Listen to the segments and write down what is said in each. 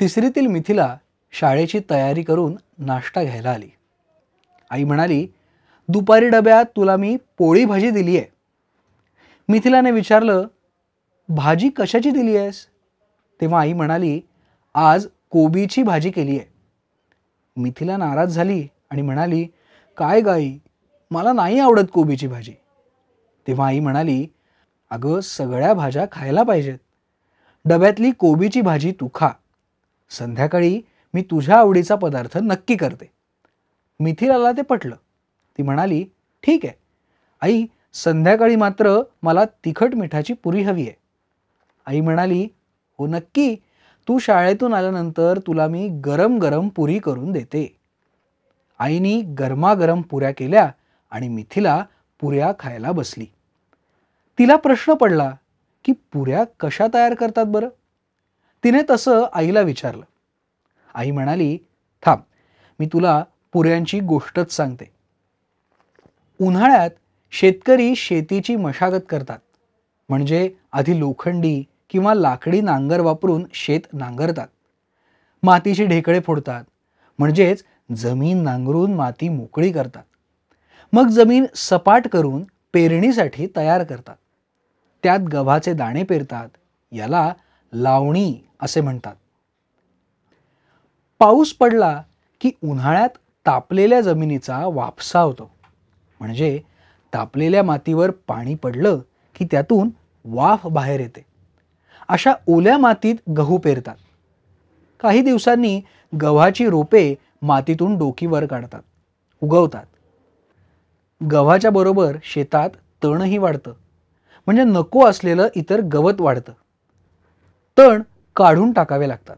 तिसरीतील मिथिला शाळेची तयारी करून नाश्ता घ्यायला आली आई म्हणाली दुपारी डब्यात तुला मी पोळी भाजी दिली आहे मिथिलाने विचारलं भाजी कशाची दिली आहेस तेव्हा आई म्हणाली आज कोबीची भाजी केली आहे मिथिला नाराज झाली आणि म्हणाली काय गाई मला नाही आवडत कोबीची भाजी तेव्हा आई म्हणाली अगं सगळ्या भाज्या खायला पाहिजेत डब्यातली कोबीची भाजी तू खा संध्याकाळी मी तुझ्या आवडीचा पदार्थ नक्की करते मिथिलाला ते पटलं ती म्हणाली ठीक आहे आई संध्याकाळी मात्र मला तिखट मिठाची पुरी हवी आहे आई म्हणाली हो नक्की तू शाळेतून आल्यानंतर तुला मी गरम गरम पुरी करून देते आईनी गरमागरम पुऱ्या केल्या आणि मिथिला पुऱ्या खायला बसली तिला प्रश्न पडला की पुऱ्या कशा तयार करतात बरं तिने तसं आईला विचारलं आई म्हणाली थांब मी तुला पुऱ्यांची गोष्टच सांगते उन्हाळ्यात शेतकरी शेतीची मशागत करतात म्हणजे आधी लोखंडी किंवा लाकडी नांगर वापरून शेत नांगरतात मातीचे ढेकळे फोडतात म्हणजेच जमीन नांगरून माती मोकळी करतात मग जमीन सपाट करून पेरणीसाठी तयार करतात त्यात गव्हाचे दाणे पेरतात याला लावणी असे म्हणतात पाऊस पडला की उन्हाळ्यात तापलेल्या जमिनीचा वापसा होतो म्हणजे तापलेल्या मातीवर पाणी पडलं की त्यातून वाफ बाहेर येते अशा ओल्या मातीत गहू पेरतात काही दिवसांनी गव्हाची रोपे मातीतून डोकीवर काढतात उगवतात गव्हाच्या बरोबर शेतात तणही वाढतं म्हणजे नको असलेलं इतर गवत वाढतं तण काढून टाकावे लागतात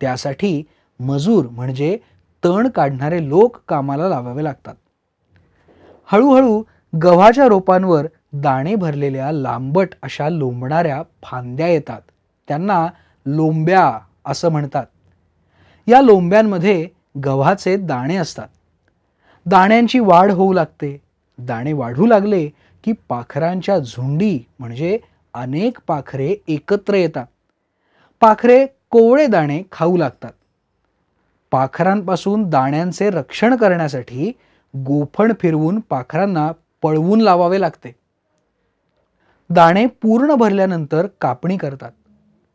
त्यासाठी मजूर म्हणजे तण काढणारे लोक कामाला लावावे लागतात हळूहळू गव्हाच्या रोपांवर दाणे भरलेल्या लांबट अशा लोंबणाऱ्या फांद्या येतात त्यांना लोंब्या असं म्हणतात या लोंब्यांमध्ये गव्हाचे दाणे असतात दाण्यांची वाढ होऊ लागते दाणे वाढू लागले की पाखरांच्या झुंडी म्हणजे अनेक पाखरे एकत्र येतात पाखरे कोवळे दाणे खाऊ लागतात पाखरांपासून दाण्यांचे रक्षण करण्यासाठी गोफण फिरवून पाखरांना पळवून लावावे लागते दाणे पूर्ण भरल्यानंतर कापणी करतात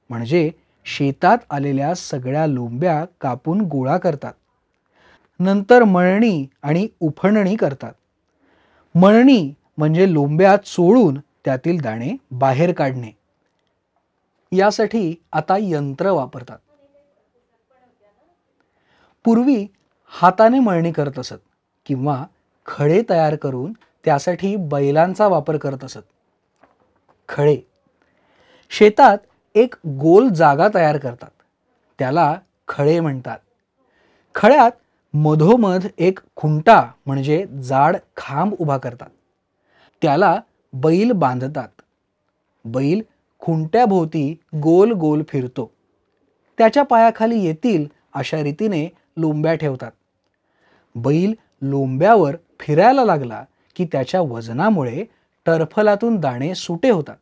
म्हणजे शेतात आलेल्या सगळ्या लोंब्या कापून गोळा करतात नंतर मळणी आणि उफणणी करतात मळणी म्हणजे लोंब्या चोळून त्यातील दाणे बाहेर काढणे यासाठी आता यंत्र वापरतात पूर्वी हाताने मळणी करत असत किंवा खळे तयार करून त्यासाठी बैलांचा वापर करत असत खळे शेतात एक गोल जागा तयार करतात त्याला खळे म्हणतात खळ्यात मधोमध एक खुंटा म्हणजे जाड खांब उभा करतात त्याला बैल बांधतात बैल खुंट्याभोवती गोल गोल फिरतो त्याच्या पायाखाली येतील अशा रीतीने लोंब्या ठेवतात बैल लोंब्यावर फिरायला लागला की त्याच्या वजनामुळे टरफलातून दाणे सुटे होतात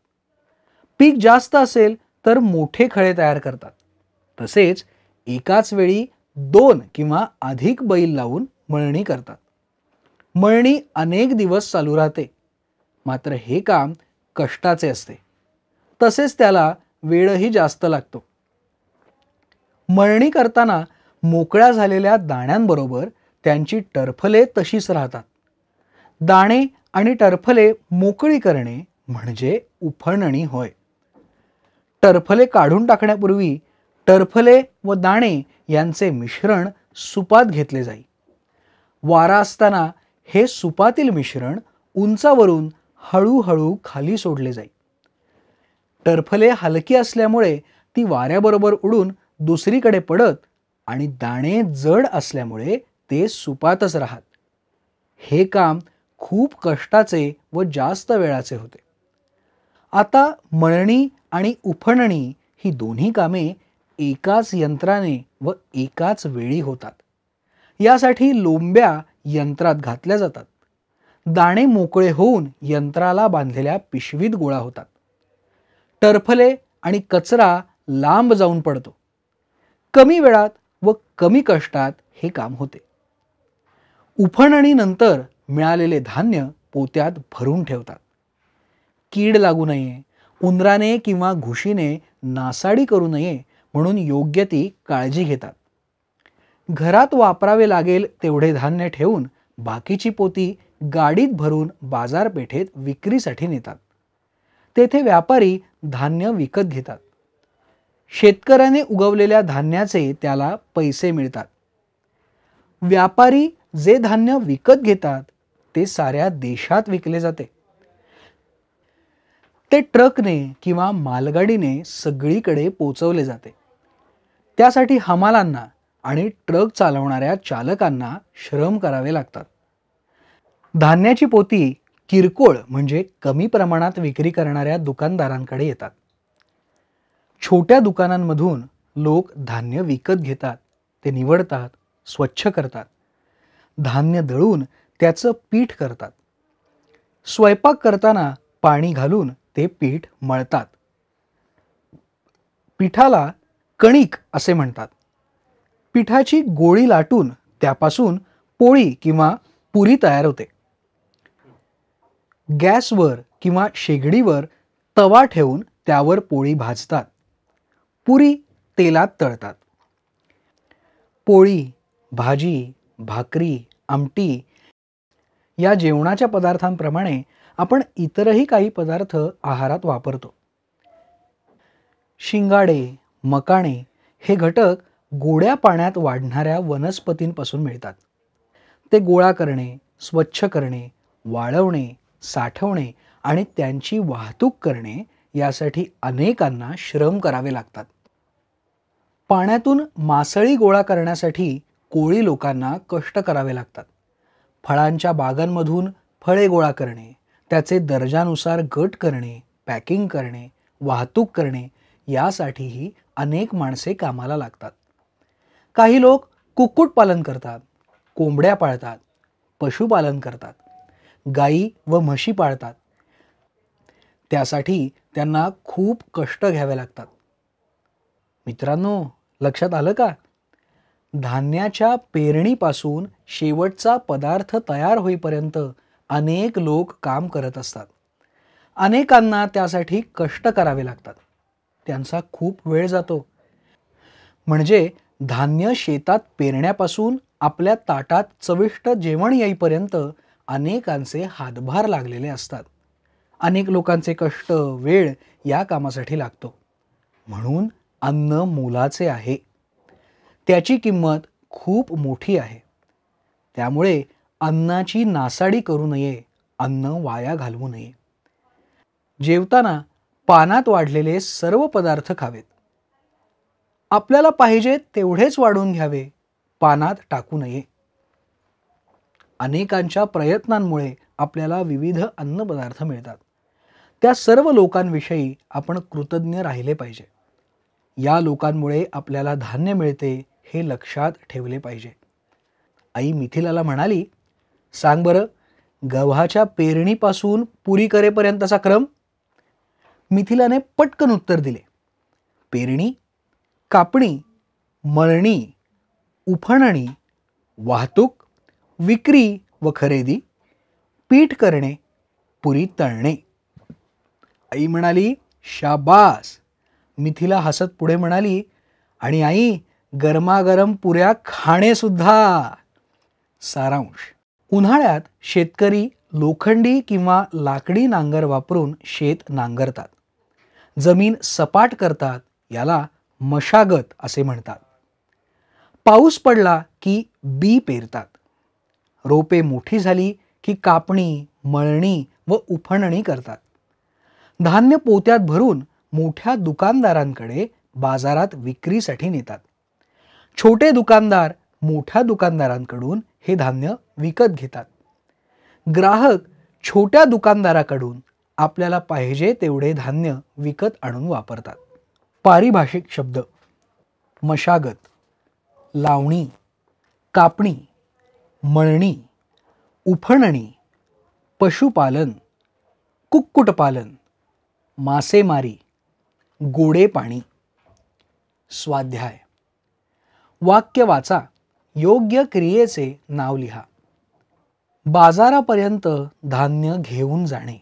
पीक जास्त असेल तर मोठे खळे तयार करतात तसेच एकाच वेळी दोन किंवा अधिक बैल लावून मळणी करतात मळणी अनेक दिवस चालू राहते मात्र हे काम कष्टाचे असते तसेच त्याला वेळही जास्त लागतो मळणी करताना मोकळ्या झालेल्या दाण्यांबरोबर त्यांची टरफले तशीच राहतात दाणे आणि टरफले मोकळी करणे म्हणजे उफणणी होय टरफले काढून टाकण्यापूर्वी टरफले व दाणे यांचे मिश्रण सुपात घेतले जाई वारा असताना हे सुपातील मिश्रण उंचावरून हळूहळू खाली सोडले जाई टरफले हलकी असल्यामुळे ती वाऱ्याबरोबर उडून दुसरीकडे पडत आणि दाणे जड असल्यामुळे ते सुपातच राहत हे काम खूप कष्टाचे व जास्त वेळाचे होते आता मळणी आणि उफणणी ही दोन्ही कामे एकाच यंत्राने व एकाच वेळी होतात यासाठी लोंब्या यंत्रात घातल्या जातात दाणे मोकळे होऊन यंत्राला बांधलेल्या पिशवीत गोळा होतात टरफले आणि कचरा लांब जाऊन पडतो कमी वेळात व कमी कष्टात हे काम होते उफणणीनंतर मिळालेले धान्य पोत्यात भरून ठेवतात कीड लागू नये उंदराने किंवा घुशीने नासाडी करू नये म्हणून योग्य ती काळजी घेतात घरात वापरावे लागेल तेवढे धान्य ठेवून बाकीची पोती गाडीत भरून बाजारपेठेत विक्रीसाठी नेतात तेथे व्यापारी धान्य विकत घेतात शेतकऱ्याने उगवलेल्या धान्याचे त्याला पैसे मिळतात व्यापारी जे धान्य विकत घेतात ते साऱ्या देशात विकले जाते ते ट्रकने किंवा मालगाडीने सगळीकडे पोचवले जाते त्यासाठी हमालांना आणि ट्रक चालवणाऱ्या चालकांना श्रम करावे लागतात धान्याची पोती किरकोळ म्हणजे कमी प्रमाणात विक्री करणाऱ्या दुकानदारांकडे येतात छोट्या दुकानांमधून लोक धान्य विकत घेतात ते निवडतात स्वच्छ करतात धान्य दळून त्याचं पीठ करतात स्वयंपाक करताना पाणी घालून ते पीठ मळतात पिठाला कणिक असे म्हणतात पिठाची गोळी लाटून त्यापासून पोळी किंवा पुरी तयार होते गॅसवर किंवा शेगडीवर तवा ठेवून त्यावर पोळी भाजतात पुरी तेलात तळतात पोळी भाजी भाकरी आमटी या जेवणाच्या पदार्थांप्रमाणे आपण इतरही काही पदार्थ आहारात वापरतो शिंगाडे मकाणे हे घटक गोड्या पाण्यात वाढणाऱ्या वनस्पतींपासून मिळतात ते गोळा करणे स्वच्छ करणे वाळवणे साठवणे आणि त्यांची वाहतूक करणे यासाठी अनेकांना श्रम करावे लागतात पाण्यातून मासळी गोळा करण्यासाठी कोळी लोकांना कष्ट करावे लागतात फळांच्या बागांमधून फळे गोळा करणे त्याचे दर्जानुसार गट करणे पॅकिंग करणे वाहतूक करणे यासाठीही अनेक माणसे कामाला लागतात काही लोक कुक्कुटपालन करतात कोंबड्या पाळतात पशुपालन करतात गाई व म्हशी पाळतात त्यासाठी त्यांना खूप कष्ट घ्यावे लागतात मित्रांनो लक्षात आलं का धान्याच्या पेरणीपासून शेवटचा पदार्थ तयार होईपर्यंत अनेक लोक काम करत असतात अनेकांना त्यासाठी कष्ट करावे लागतात त्यांचा खूप वेळ जातो म्हणजे धान्य शेतात पेरण्यापासून आपल्या ताटात चविष्ट जेवण येईपर्यंत अनेकांचे हातभार लागलेले असतात अनेक लोकांचे कष्ट वेळ या कामासाठी लागतो म्हणून अन्न मोलाचे आहे त्याची किंमत खूप मोठी आहे त्यामुळे अन्नाची नासाडी करू नये अन्न वाया घालवू नये जेवताना पानात वाढलेले सर्व पदार्थ खावेत आपल्याला पाहिजे तेवढेच वाढून घ्यावे पानात टाकू नये अनेकांच्या प्रयत्नांमुळे आपल्याला विविध अन्नपदार्थ मिळतात त्या सर्व लोकांविषयी आपण कृतज्ञ राहिले पाहिजे या लोकांमुळे आपल्याला धान्य मिळते हे लक्षात ठेवले पाहिजे आई मिथिलाला म्हणाली सांग बरं गव्हाच्या पेरणीपासून पुरी करेपर्यंतचा क्रम मिथिलाने पटकन उत्तर दिले पेरणी कापणी मळणी उफणणी वाहतूक विक्री व खरेदी पीठ करणे पुरी तळणे आई म्हणाली शाबास मिथिला हसत पुढे म्हणाली आणि आई गरमागरम पुऱ्या खाणेसुद्धा सारांश उन्हाळ्यात शेतकरी लोखंडी किंवा लाकडी नांगर वापरून शेत नांगरतात जमीन सपाट करतात याला मशागत असे म्हणतात पाऊस पडला की बी पेरतात रोपे मोठी झाली की कापणी मळणी व उफणणी करतात धान्य पोत्यात भरून मोठ्या दुकानदारांकडे बाजारात विक्रीसाठी नेतात छोटे दुकानदार मोठ्या दुकानदारांकडून हे धान्य विकत घेतात ग्राहक छोट्या दुकानदाराकडून आपल्याला पाहिजे तेवढे धान्य विकत आणून वापरतात पारिभाषिक शब्द मशागत लावणी कापणी मळणी उफणणी पशुपालन कुक्कुटपालन मासेमारी गोडे पाणी स्वाध्याय वाक्य वाचा योग्य क्रियेचे नाव लिहा बाजारापर्यंत धान्य घेऊन जाणे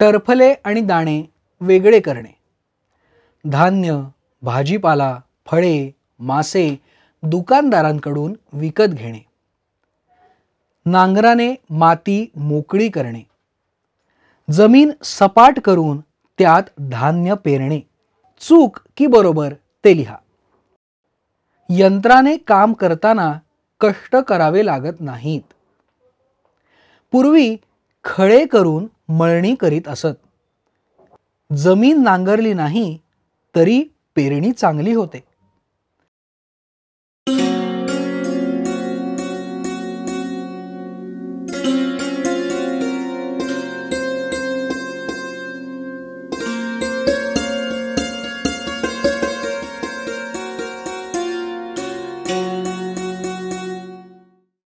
टरफले आणि दाणे वेगळे करणे धान्य भाजीपाला फळे मासे दुकानदारांकडून विकत घेणे नांगराने माती मोकळी करणे जमीन सपाट करून त्यात धान्य पेरणे चूक की बरोबर ते लिहा यंत्राने काम करताना कष्ट करावे लागत नाहीत पूर्वी खळे करून मळणी करीत असत जमीन नांगरली नाही तरी पेरणी चांगली होते